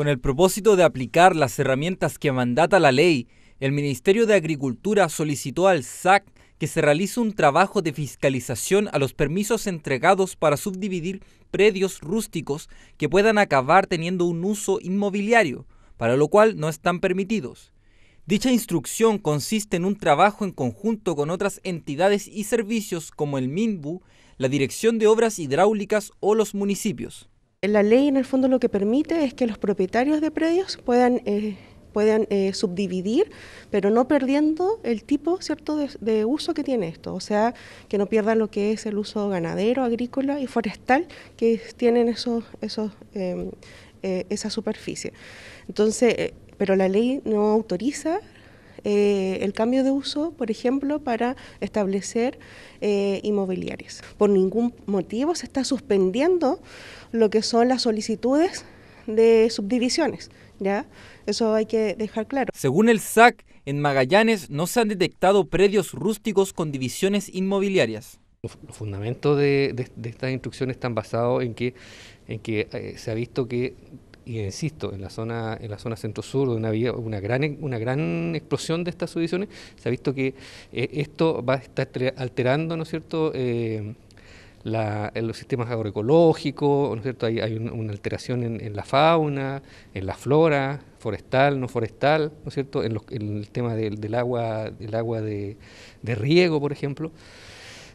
Con el propósito de aplicar las herramientas que mandata la ley, el Ministerio de Agricultura solicitó al SAC que se realice un trabajo de fiscalización a los permisos entregados para subdividir predios rústicos que puedan acabar teniendo un uso inmobiliario, para lo cual no están permitidos. Dicha instrucción consiste en un trabajo en conjunto con otras entidades y servicios como el MINBU, la Dirección de Obras Hidráulicas o los municipios. La ley en el fondo lo que permite es que los propietarios de predios puedan... Eh, puedan eh, subdividir, pero no perdiendo el tipo cierto de, uso que tiene esto, o sea, que no pierdan lo que es el uso ganadero, agrícola y forestal que tienen esos, esos, em, eh, esa superficie. Entonces, pero la ley no autoriza eh, el cambio de uso, por ejemplo, para establecer eh, inmobiliarias. Por ningún motivo se está suspendiendo lo que son las solicitudes de subdivisiones, ¿ya? Eso hay que dejar claro. Según el SAC, en Magallanes no se han detectado predios rústicos con divisiones inmobiliarias. Los fundamentos de, estas instrucciones están basados en que, en que eh, se ha visto que y insisto, en la zona, en la zona centro-sur, donde había una gran, una gran explosión de estas subdivisiones, se ha visto que eh, esto va a estar alterando, ¿no es cierto?, eh, en los sistemas agroecológicos, ¿no es cierto? Hay, una alteración en, la fauna, en la flora, forestal, no forestal, ¿no es cierto? En, en el tema del, del, agua, del agua de, de riego, por ejemplo.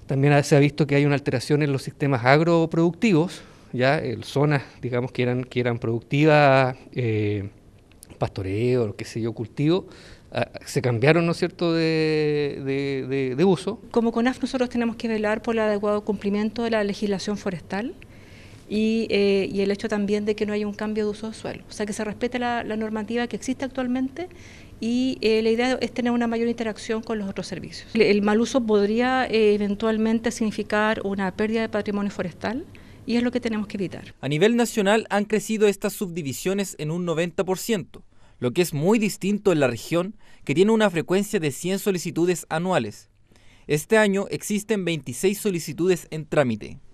También se ha visto que hay una alteración en los sistemas agroproductivos, ya zonas, digamos, que eran, que eran productivas, eh, pastoreo, qué sé yo, cultivo, ah, se cambiaron, ¿no cierto?, de, uso. Como CONAF nosotros tenemos que velar por el adecuado cumplimiento de la legislación forestal y, eh, el hecho también de que no haya un cambio de uso de suelo, o sea, que se respete la, normativa que existe actualmente y eh, la idea es tener una mayor interacción con los otros servicios. El, mal uso podría eventualmente significar una pérdida de patrimonio forestal y es lo que tenemos que evitar. A nivel nacional han crecido estas subdivisiones en un 90%, lo que es muy distinto en la región, que tiene una frecuencia de 100 solicitudes anuales. Este año existen 26 solicitudes en trámite.